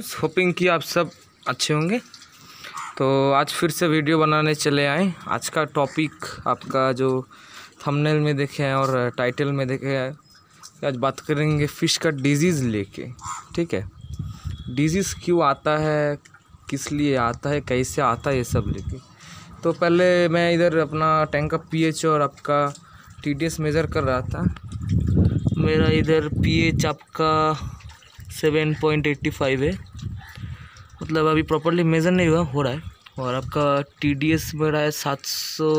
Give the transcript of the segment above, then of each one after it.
hopping कि आप सब अच्छे होंगे तो आज फिर से वीडियो बनाने चले आए आज का टॉपिक आपका जो थंबनेल में देखे हैं और टाइटल में देखे हैं आज बात करेंगे फ़िश का डिजीज़ लेके ठीक है डिजीज़ क्यों आता है किस लिए आता है कैसे आता है ये सब लेके तो पहले मैं इधर अपना टैंक का पीएच और आपका टीडीएस मेज़र कर रहा था मेरा इधर पीएच आपका सेवन पॉइंट एट्टी फाइव है मतलब अभी प्रॉपरली मेज़र नहीं हुआ हो रहा है और आपका टी डी एस में रहा है सात सौ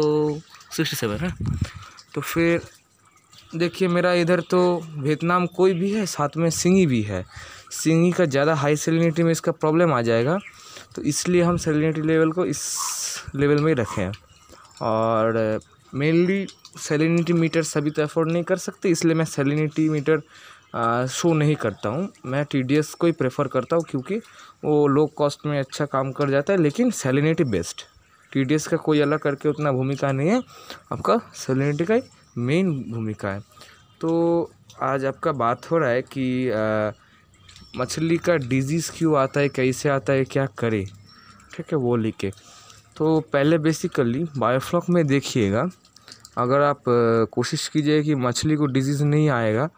सिक्सटी सेवन है तो फिर देखिए मेरा इधर तो वियतनाम कोई भी है साथ में सिंगी भी है सिंगी का ज़्यादा हाई सेलिनिटी में इसका प्रॉब्लम आ जाएगा तो इसलिए हम सेलिनिटी लेवल को इस लेवल में ही रखें और मेनली सेलिनिटी मीटर सभी तो अफोर्ड नहीं कर सकते इसलिए मैं सेलिनिटी मीटर शो नहीं करता हूँ मैं टी डी एस को ही प्रेफर करता हूँ क्योंकि वो लो कॉस्ट में अच्छा काम कर जाता है लेकिन salinity based T D S का कोई अलग करके उतना भूमिका नहीं है आपका सेलिनिटी का ही मेन भूमिका है तो आज आपका बात हो रहा है कि मछली का डिजीज़ क्यों आता है कैसे आता है क्या करे ठीक है वो लिखे तो पहले बेसिकली बायोफ्लॉक में देखिएगा अगर आप कोशिश कीजिए कि मछली को डिजीज़ नहीं आएगा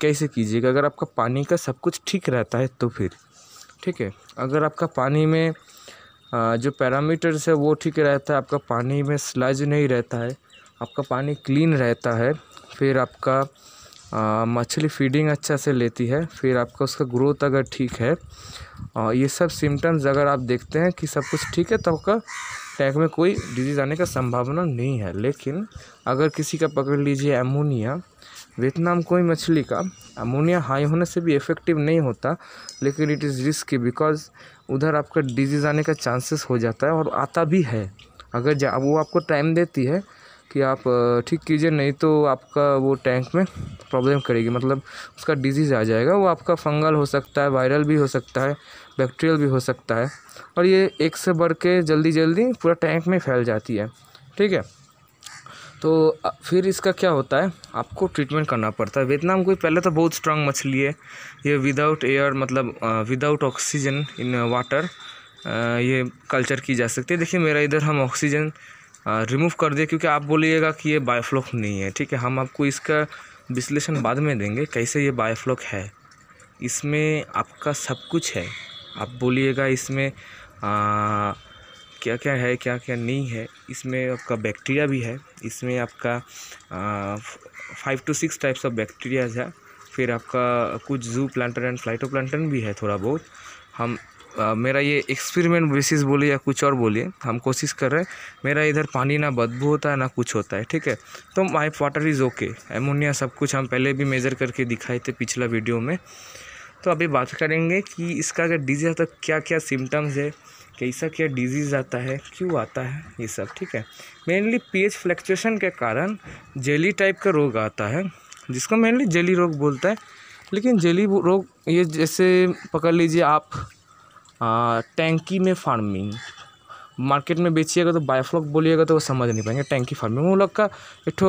कैसे कीजिएगा अगर आपका पानी का सब कुछ ठीक रहता है तो फिर ठीक है अगर आपका पानी में जो पैरामीटर्स है वो ठीक रहता है आपका पानी में स्लज नहीं रहता है आपका पानी क्लीन रहता है फिर आपका मछली फीडिंग अच्छा से लेती है फिर आपका उसका ग्रोथ अगर ठीक है आ, ये सब सिम्टम्स अगर आप देखते हैं कि सब कुछ ठीक है तो आपका टैंक में कोई डिजीज़ आने का संभावना नहीं है लेकिन अगर किसी का पकड़ लीजिए एमोनिया वियतनाम कोई मछली का अमोनिया हाई होने से भी इफेक्टिव नहीं होता लेकिन इट इज़ रिस्की बिकॉज उधर आपका डिजीज़ आने का चांसेस हो जाता है और आता भी है अगर जा वो आपको टाइम देती है कि आप ठीक कीजिए नहीं तो आपका वो टैंक में प्रॉब्लम करेगी मतलब उसका डिजीज़ आ जाएगा वो आपका फंगल हो सकता है वायरल भी हो सकता है बैक्टीरियल भी हो सकता है और ये एक से बढ़ के जल्दी जल्दी पूरा टैंक में फैल जाती है ठीक है तो फिर इसका क्या होता है आपको ट्रीटमेंट करना पड़ता है वियतनाम कोई पहले तो बहुत स्ट्रांग मछली है ये विदाउट एयर मतलब विदाउट ऑक्सीजन इन वाटर ये कल्चर की जा सकती है देखिए मेरा इधर हम ऑक्सीजन रिमूव कर दिए क्योंकि आप बोलिएगा कि ये बायोफ्लॉक नहीं है ठीक है हम आपको इसका विश्लेषण बाद में देंगे कैसे ये बायोफ्लॉक है इसमें आपका सब कुछ है आप बोलिएगा इसमें आ, क्या क्या है क्या क्या नहीं है इसमें आपका बैक्टीरिया भी है इसमें आपका five to six types of bacterias है फिर आपका कुछ जू प्लांटन एंड फ्लाइटो भी है थोड़ा बहुत हम आ, मेरा ये एक्सपेरिमेंट बेसिस बोलिए या कुछ और बोलिए हम कोशिश कर रहे हैं मेरा इधर पानी ना बदबू होता है ना कुछ होता है ठीक है तो my water is okay ammonia सब कुछ हम पहले भी मेज़र करके दिखाए थे पिछला वीडियो में तो अभी बात करेंगे कि इसका अगर डिजीज़ तो क्या क्या सिम्टम्स है कैसा क्या डिजीज़ आता है क्यों आता है ये सब ठीक है मेनली पीएच फ्लक्चुएशन के कारण जेली टाइप का रोग आता है जिसको मेनली जेली रोग बोलता है लेकिन जेली रोग ये जैसे पकड़ लीजिए आप आ, टैंकी में फार्मिंग मार्केट में बेचिएगा तो बायोफ्लॉक बोलिएगा तो वो समझ नहीं पाएंगे टैंकी फार्मिंग वो लोग का एक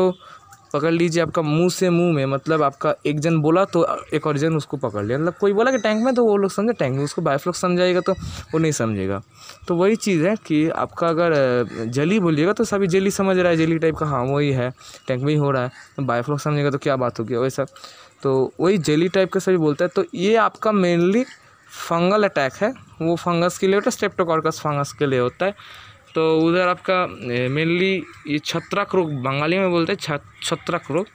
पकड़ लीजिए आपका मुंह से मुंह में मतलब आपका एक जन बोला तो एक और जन उसको पकड़ लिया मतलब कोई बोला कि टैंक में तो वो लोग समझे टैंक में उसको वाइफ लोग समझाएगा तो वो नहीं समझेगा तो वही चीज़ है कि आपका अगर जली बोलिएगा तो सभी जली समझ रहा है जली टाइप का हाँ वही है टैंक में ही हो रहा है तो वाइफ लोग समझेगा तो क्या बात होगी वैसा तो वही जली टाइप का सभी बोलता है तो ये आपका मेनली फंगल अटैक है वो फंगस के लिए होता है स्टेप्टोकॉर्कस फंगस के लिए होता है तो उधर आपका मेनली ये छत्रक रोग बंगाली में बोलते हैं छत्रक रोग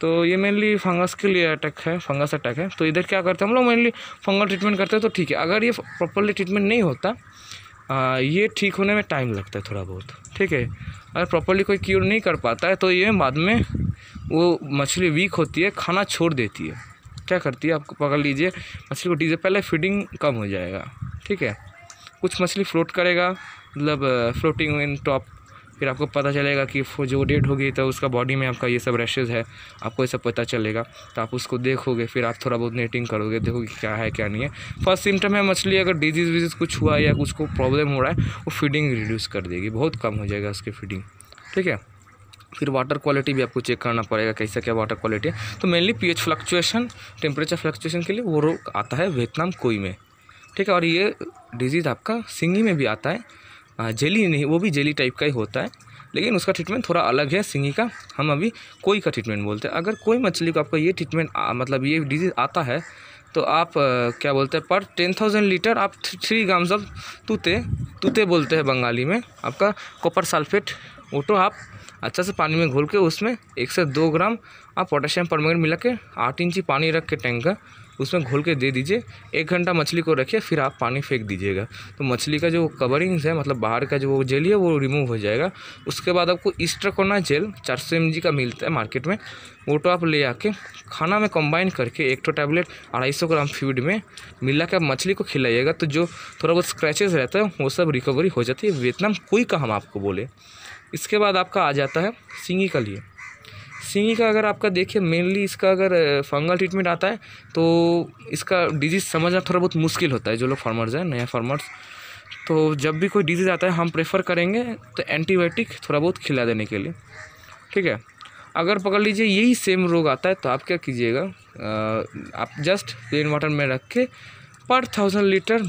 तो ये मेनली फंगस के लिए अटैक है फंगस अटैक है तो इधर क्या करते हैं हम लोग मेनली फंगल ट्रीटमेंट करते हैं तो ठीक है अगर ये प्रॉपरली ट्रीटमेंट नहीं होता आ, ये ठीक होने में टाइम लगता है थोड़ा बहुत ठीक है अगर प्रॉपरली कोई क्योर नहीं कर पाता है तो ये बाद में वो मछली वीक होती है खाना छोड़ देती है क्या करती है आपको पकड़ लीजिए मछली को डीजे पहले फीडिंग कम हो जाएगा ठीक है कुछ मछली फ्लोट करेगा मतलब फ्लोटिंग इन टॉप फिर आपको पता चलेगा कि जो डेड होगी तो उसका बॉडी में आपका ये सब रैशेज है आपको ये सब पता चलेगा तो आप उसको देखोगे फिर आप थोड़ा बहुत नेटिंग करोगे देखोगे क्या है क्या नहीं है फर्स्ट सिम्टम है मछली अगर डिजीज़ विजीज़ कुछ हुआ या कुछ को प्रॉब्लम हो रहा है वो फीडिंग रिड्यूस कर देगी बहुत कम हो जाएगा उसकी फीडिंग ठीक है फिर वाटर क्वालिटी भी आपको चेक करना पड़ेगा कैसा क्या वाटर क्वालिटी है तो mainly pH fluctuation temperature fluctuation के लिए वो रोग आता है वियतनाम कोई में ठीक है और ये डिजीज़ आपका सिंगी में भी आता है जेली नहीं वो भी जेली टाइप का ही होता है लेकिन उसका ट्रीटमेंट थोड़ा अलग है सिंगी का हम अभी कोई का ट्रीटमेंट बोलते हैं अगर कोई मछली को आपका ये ट्रीटमेंट मतलब ये डिजीज़ आता है तो आप आ, क्या बोलते हैं पर टेन थाउजेंड लीटर आप थ्री ग्राम्स ऑफ तूते तूते बोलते हैं बंगाली में आपका कॉपर सल्फेट ओटो आप अच्छा से पानी में घोल के उसमें एक से दो ग्राम आप पोटेशियम परमगनेट मिला के आठ इंची पानी रख के टैंक का उसमें घोल के दे दीजिए एक घंटा मछली को रखिए फिर आप पानी फेंक दीजिएगा तो मछली का जो कवरिंग्स है मतलब बाहर का जो जेल है वो रिमूव हो जाएगा उसके बाद आपको इस्ट्रकोना जेल चार सौ एम का मिलता है मार्केट में वो तो आप ले आके खाना में कंबाइन करके एक तो टैबलेट अढ़ाई सौ ग्राम फीड में मिला के आप मछली को खिलाइएगा तो जो थोड़ा बहुत स्क्रैचेज रहता है वो सब रिकवरी हो जाती है वियतनाम कोई का हम आपको बोले इसके बाद आपका आ जाता है सिंगी का लिए सिंगी का अगर आपका देखिए मेनली इसका अगर फंगल ट्रीटमेंट आता है तो इसका डिजीज़ समझना थोड़ा बहुत मुश्किल होता है जो लोग फार्मर्स हैं नया फार्मर्स तो जब भी कोई डिजीज़ आता है हम प्रेफर करेंगे तो एंटीबायोटिक थोड़ा बहुत खिला देने के लिए ठीक है अगर पकड़ लीजिए यही सेम रोग आता है तो आप क्या कीजिएगा आप जस्ट प्लेन वाटर में रख के पर थाउजेंड लीटर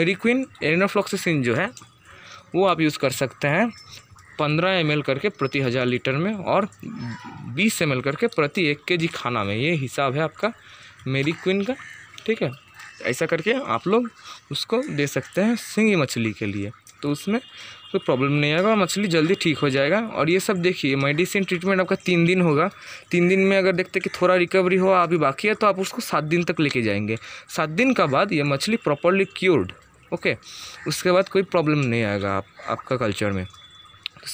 मेरीक्विन एरिनोफ्लॉक्सिसिन जो है वो आप यूज़ कर सकते हैं पंद्रह एम करके प्रति हज़ार लीटर में और बीस एम करके प्रति एक के जी खाना में ये हिसाब है आपका मेरी क्वीन का ठीक है ऐसा करके आप लोग उसको दे सकते हैं सिंगी मछली के लिए तो उसमें कोई तो प्रॉब्लम नहीं आएगा और मछली जल्दी ठीक हो जाएगा और ये सब देखिए मेडिसिन ट्रीटमेंट आपका तीन दिन होगा तीन दिन में अगर देखते कि थोड़ा रिकवरी हो अभी बाकी है तो आप उसको सात दिन तक लेके जाएंगे सात दिन का बाद ये मछली प्रॉपरली क्योर्ड ओके उसके बाद कोई प्रॉब्लम नहीं आएगा आप आपका कल्चर में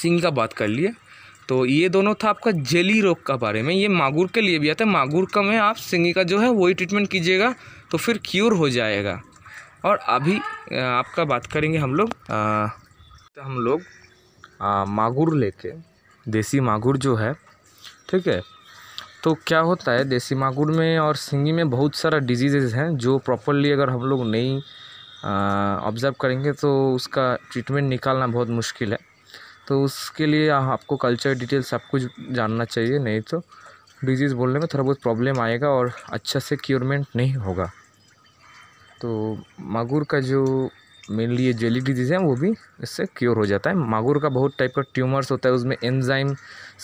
सिंह का बात कर लिए तो ये दोनों था आपका जेली रोग का बारे में ये मागुर के लिए भी आता है मागुर का में आप सिंगी का जो है वही ट्रीटमेंट कीजिएगा तो फिर क्योर हो जाएगा और अभी आपका बात करेंगे हम लोग तो हम लोग मागुर लेके देसी मागुर जो है ठीक है तो क्या होता है देसी मागुर में और सिंगी में बहुत सारा डिजीज़ेज हैं जो प्रॉपरली अगर हम लोग नहीं ऑब्ज़र्व करेंगे तो उसका ट्रीटमेंट निकालना बहुत मुश्किल है तो उसके लिए आपको कल्चर डिटेल सब कुछ जानना चाहिए नहीं तो डिजीज़ बोलने में थोड़ा बहुत प्रॉब्लम आएगा और अच्छा से क्योरमेंट नहीं होगा तो मागुर का जो मेनली ये जेली डिजीज़ है वो भी इससे क्योर हो जाता है मागुर का बहुत टाइप का ट्यूमर्स होता है उसमें एंजाइम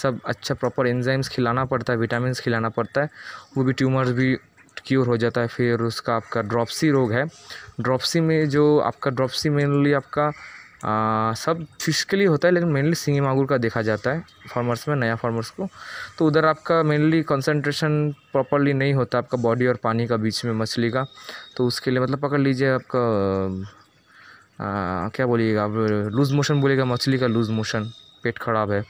सब अच्छा प्रॉपर एंजाइम्स खिलाना पड़ता है विटामिन खिलाना पड़ता है वो भी ट्यूमर्स भी क्योर हो जाता है फिर उसका आपका ड्रॉपसी रोग है ड्रॉपसी में जो आपका ड्रॉपसी मेनली आपका आ, सब फिश के लिए होता है लेकिन मेनली सिंगी मांगुर का देखा जाता है फार्मर्स में नया फार्मर्स को तो उधर आपका मेनली कंसंट्रेशन प्रॉपरली नहीं होता आपका बॉडी और पानी का बीच में मछली का तो उसके लिए मतलब पकड़ लीजिए आपका आ, क्या बोलिएगा आप लूज़ मोशन बोलेगा मछली का लूज़ मोशन पेट खराब है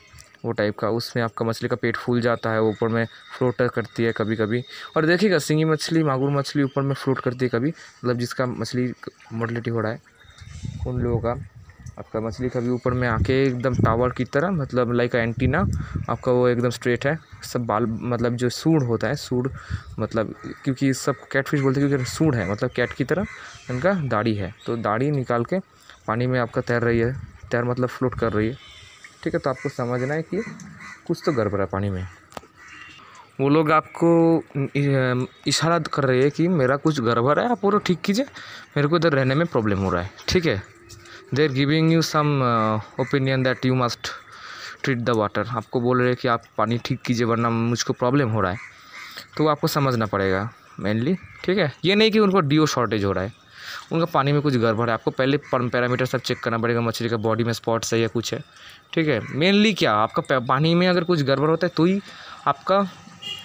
वो टाइप का उसमें आपका मछली का पेट फूल जाता है ऊपर में फ्लोट करती है कभी कभी और देखिएगा सिंगी मछली मांगूर मछली ऊपर में फ्लोट करती है कभी मतलब जिसका मछली मोटलिटी हो रहा है उन लोगों का आपका मछली का भी ऊपर में आके एकदम टावर की तरह मतलब लाइक एंटीना आपका वो एकदम स्ट्रेट है सब बाल मतलब जो सूढ़ होता है सूढ़ मतलब क्योंकि सब कैटफिश बोलते हैं क्योंकि सूढ़ है मतलब कैट की तरह इनका दाढ़ी है तो दाढ़ी निकाल के पानी में आपका तैर रही है तैर मतलब फ्लोट कर रही है ठीक है तो आपको समझना है कि कुछ तो गड़बड़ है पानी में वो लोग आपको इशारा कर रहे हैं कि मेरा कुछ गड़बड़ है आप पूरा ठीक कीजिए मेरे को इधर रहने में प्रॉब्लम हो रहा है ठीक है they are giving you some opinion that you must treat the water आपको बोल रहे हैं कि आप पानी ठीक कीजिए वरना मुझको प्रॉब्लम हो रहा है तो आपको समझना पड़ेगा मेनली ठीक है ये नहीं कि उनको डीओ शॉर्टेज हो रहा है उनका पानी में कुछ गड़बड़ है आपको पहले पैरामीटर सब चेक करना पड़ेगा मछली का बॉडी में स्पॉट्स है या कुछ है ठीक है मेनली क्या आपका पानी में अगर कुछ गड़बड़ होता है तो ही आपका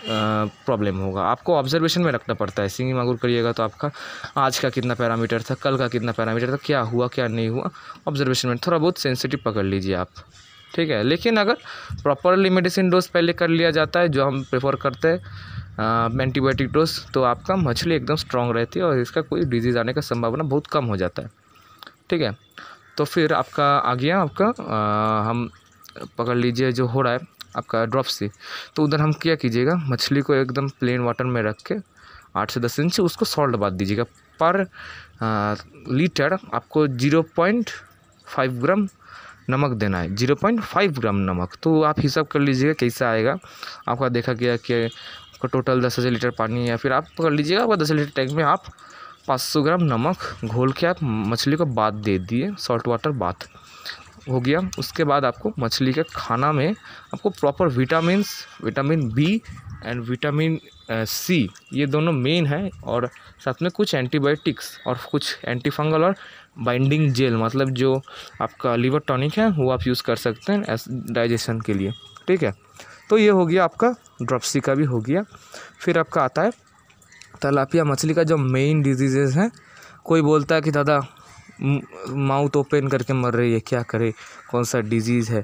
प्रॉब्लम होगा आपको ऑब्जर्वेशन में रखना पड़ता है सिंगिंग मांगुर करिएगा तो आपका आज का कितना पैरामीटर था कल का कितना पैरामीटर था क्या हुआ क्या नहीं हुआ ऑब्जर्वेशन में थोड़ा बहुत सेंसिटिव पकड़ लीजिए आप ठीक है लेकिन अगर प्रॉपरली मेडिसिन डोज पहले कर लिया जाता है जो हम प्रेफर करते हैं एंटीबायोटिक डोज तो आपका मछली एकदम स्ट्रांग रहती है और इसका कोई डिजीज़ आने का संभावना बहुत कम हो जाता है ठीक है तो फिर आपका आ गया आपका आ, हम पकड़ लीजिए जो हो रहा है आपका ड्रॉप से तो उधर हम क्या कीजिएगा मछली को एकदम प्लेन वाटर में रख के आठ से दस इंच उसको सॉल्ट बांध दीजिएगा पर लीटर आपको जीरो पॉइंट फाइव ग्राम नमक देना है जीरो पॉइंट फाइव ग्राम नमक तो आप हिसाब कर लीजिएगा कैसा आएगा आपका देखा गया कि आपका टोटल दस हज़ार लीटर पानी या फिर आप कर लीजिएगा आपका दस लीटर टैंक में आप पाँच सौ ग्राम नमक घोल के आप मछली को बाद दे दिए सॉल्ट वाटर बाद हो गया उसके बाद आपको मछली के खाना में आपको proper vitamin vitamin B and vitamin C ये दोनों मेन है और साथ में कुछ एंटीबायोटिक्स और कुछ एंटीफंगल और बाइंडिंग जेल मतलब जो आपका लीवर टॉनिक है वो आप यूज़ कर सकते हैं डाइजेशन के लिए ठीक है तो ये हो गया आपका ड्रॉपसी का भी हो गया फिर आपका आता है तलापिया मछली का जो मेन डिजीजेज हैं कोई बोलता है कि दादा माउथ ओपन करके मर रही है क्या करे कौन सा डिजीज़ है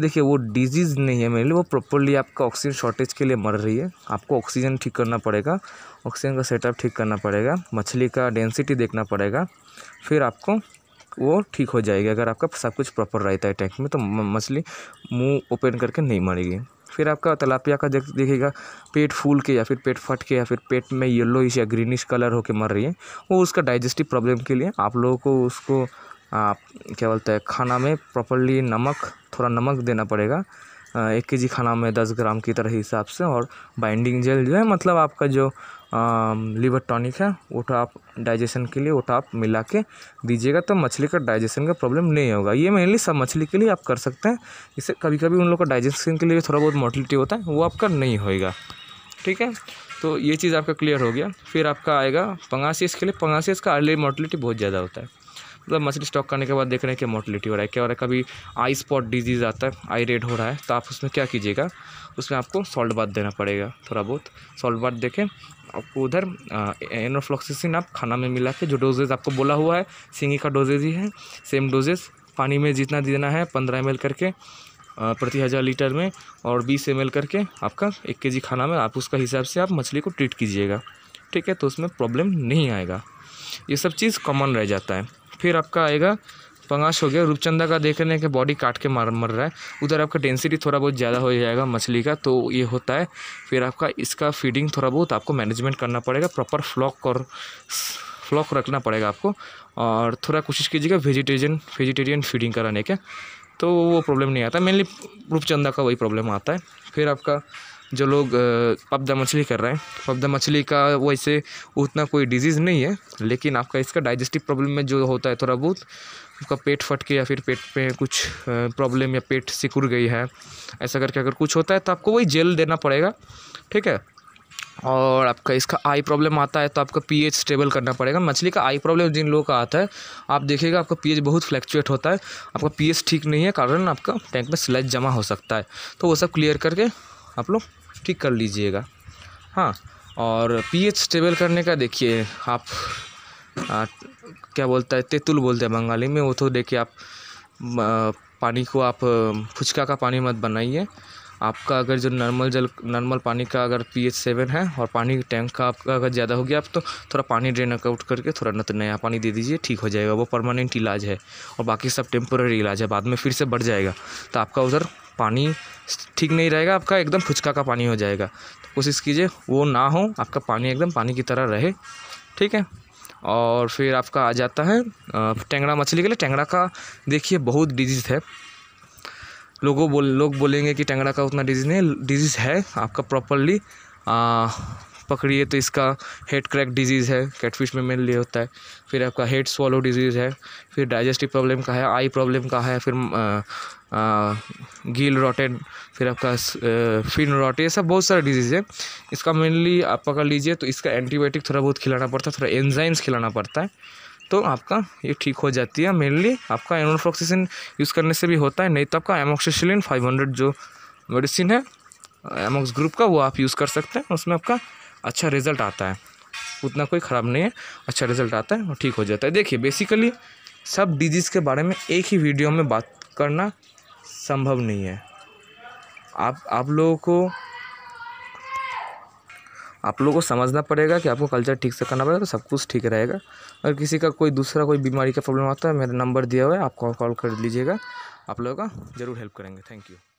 देखिए वो डिजीज़ नहीं है मेरे लिए वो प्रॉपरली आपका ऑक्सीजन शॉर्टेज के लिए मर रही है आपको ऑक्सीजन ठीक करना पड़ेगा ऑक्सीजन का सेटअप ठीक करना पड़ेगा मछली का डेंसिटी देखना पड़ेगा फिर आपको वो ठीक हो जाएगी अगर आपका सब कुछ प्रॉपर रहता है टैंक में तो मछली मुँह ओपन करके नहीं मरेगी फिर आपका तलापिया का देखिएगा पेट फूल के या फिर पेट फट के या फिर पेट में येलो या ग्रीनिश कलर होके मर रही है वो उसका डाइजेस्टिव प्रॉब्लम के लिए आप लोगों को उसको आप क्या बोलते हैं खाना में प्रॉपरली नमक थोड़ा नमक देना पड़ेगा एक के जी खाना में दस ग्राम की तरह हिसाब से और बाइंडिंग जेल जो है मतलब आपका जो लीवर टॉनिक है वो तो आप डाइजेशन के लिए वो तो आप मिला के दीजिएगा तो मछली का डाइजेशन का प्रॉब्लम नहीं होगा ये मेनली सब मछली के लिए आप कर सकते हैं इससे कभी कभी उन लोग का डाइजेशन के लिए थोड़ा बहुत मोटिलिटी होता है वो आपका नहीं होएगा ठीक है तो ये चीज़ आपका क्लियर हो गया फिर आपका आएगा पंगासीस के लिए पंगासीस का अर्ली मोटिलिटी बहुत ज़्यादा होता है मतलब मछली स्टॉक करने के बाद देख रहे हैं कि मोटिलिटी हो रहा है क्या हो रहा है कभी आई स्पॉट डिजीज़ आता है आई रेड हो रहा है तो आप उसमें क्या कीजिएगा उसमें आपको सॉल्ट बात देना पड़ेगा थोड़ा बहुत सॉल्ट बात देखें आपको उधर एनोफ्लॉक्सिसिन आप खाना में मिला के जो डोजेज आपको बोला हुआ है सिंगी का डोजेज ही है सेम डोजेज पानी में जितना देना है पंद्रह एम करके प्रति हज़ार लीटर में और बीस एम करके आपका एक के जी खाना में आप उसका हिसाब से आप मछली को ट्रीट कीजिएगा ठीक है तो उसमें प्रॉब्लम नहीं आएगा ये सब चीज़ कॉमन रह जाता है फिर आपका आएगा पंगास हो गया रूपचंदा का देख रहे हैं कि बॉडी काट के मार मर रहा है उधर आपका डेंसिटी थोड़ा बहुत ज़्यादा हो जाएगा मछली का तो ये होता है फिर आपका इसका फीडिंग थोड़ा बहुत आपको मैनेजमेंट करना पड़ेगा प्रॉपर फ्लॉक और फ्लॉक रखना पड़ेगा आपको और थोड़ा कोशिश कीजिएगा वेजिटेरियन वेजिटेरियन फीडिंग कराने का तो वो प्रॉब्लम नहीं आता मेनली रूपचंदा का वही प्रॉब्लम आता है फिर आपका जो लोग पबदा मछली कर रहे हैं पबदा मछली का वैसे उतना कोई डिजीज़ नहीं है लेकिन आपका इसका डाइजेस्टिव प्रॉब्लम में जो होता है थोड़ा बहुत आपका पेट फट के या फिर पेट पे कुछ प्रॉब्लम या पेट सिकुड़ गई है ऐसा करके अगर कुछ होता है तो आपको वही जेल देना पड़ेगा ठीक है और आपका इसका आई प्रॉब्लम आता है तो आपका पीएच स्टेबल करना पड़ेगा मछली का आई प्रॉब्लम जिन लोगों का आता है आप देखिएगा आपका पीएच बहुत फ्लैक्चुएट होता है आपका पीएच ठीक नहीं है कारण आपका टैंक में स्लैज जमा हो सकता है तो वो सब क्लियर करके आप लोग ठीक कर लीजिएगा हाँ और पीएच स्टेबल करने का देखिए आप आ, क्या बोलता है तेतुल बोलते हैं बंगाली में वो तो देखिए आप आ, पानी को आप फुचका का पानी मत बनाइए आपका अगर जो नॉर्मल जल नॉर्मल पानी का अगर पी एच सेवन है और पानी टैंक का आपका अगर ज़्यादा हो गया आप तो थोड़ा पानी ड्रेन आउट करके थोड़ा नत नया पानी दे दीजिए ठीक हो जाएगा वो परमानेंट इलाज है और बाकी सब टेम्पोरेरी इलाज है बाद में फिर से बढ़ जाएगा तो आपका उधर पानी ठीक नहीं रहेगा आपका एकदम फुचका का पानी हो जाएगा तो कोशिश कीजिए वो ना हो आपका पानी एकदम पानी की तरह रहे ठीक है और फिर आपका आ जाता है टेंगड़ा मछली के लिए टेंगड़ा का देखिए बहुत डिजीज़ है लोगों बोल लोग बोलेंगे कि टेंगड़ा का उतना डिजीज़ नहीं डिजीज़ है आपका प्रॉपरली पकड़िए तो इसका हेड क्रैक डिजीज़ है कैटफिश में मेनली होता है फिर आपका हेड स्वॉलो डिजीज़ है फिर डाइजेस्टिव प्रॉब्लम का है आई प्रॉब्लम का है फिर आ, आ, गील रॉटेड फिर आपका फिन रोटे ये सब बहुत सारे डिजीज़ है इसका मेनली आप पकड़ लीजिए तो इसका एंटीबायोटिक थोड़ा बहुत खिलाना पड़ता है थोड़ा एंजाइम्स खिलाना पड़ता है तो आपका ये ठीक हो जाती है मेनली आपका एनोफ्लॉक्सीसिन यूज़ करने से भी होता है नहीं तो आपका एमोक्सीन फाइव हंड्रेड जो मेडिसिन है एमोक्स ग्रुप का वो आप यूज़ कर सकते हैं उसमें आपका अच्छा रिजल्ट आता है उतना कोई ख़राब नहीं है अच्छा रिजल्ट आता है और ठीक हो जाता है देखिए बेसिकली सब डिजीज़ के बारे में एक ही वीडियो में बात करना संभव नहीं है आप आप लोगों को आप लोगों को समझना पड़ेगा कि आपको कल्चर ठीक से करना पड़ेगा तो सब कुछ ठीक रहेगा अगर किसी का कोई दूसरा कोई बीमारी का प्रॉब्लम आता है मेरा नंबर दिया हुआ है आप कॉल कॉल कर लीजिएगा आप लोगों का ज़रूर हेल्प करेंगे थैंक यू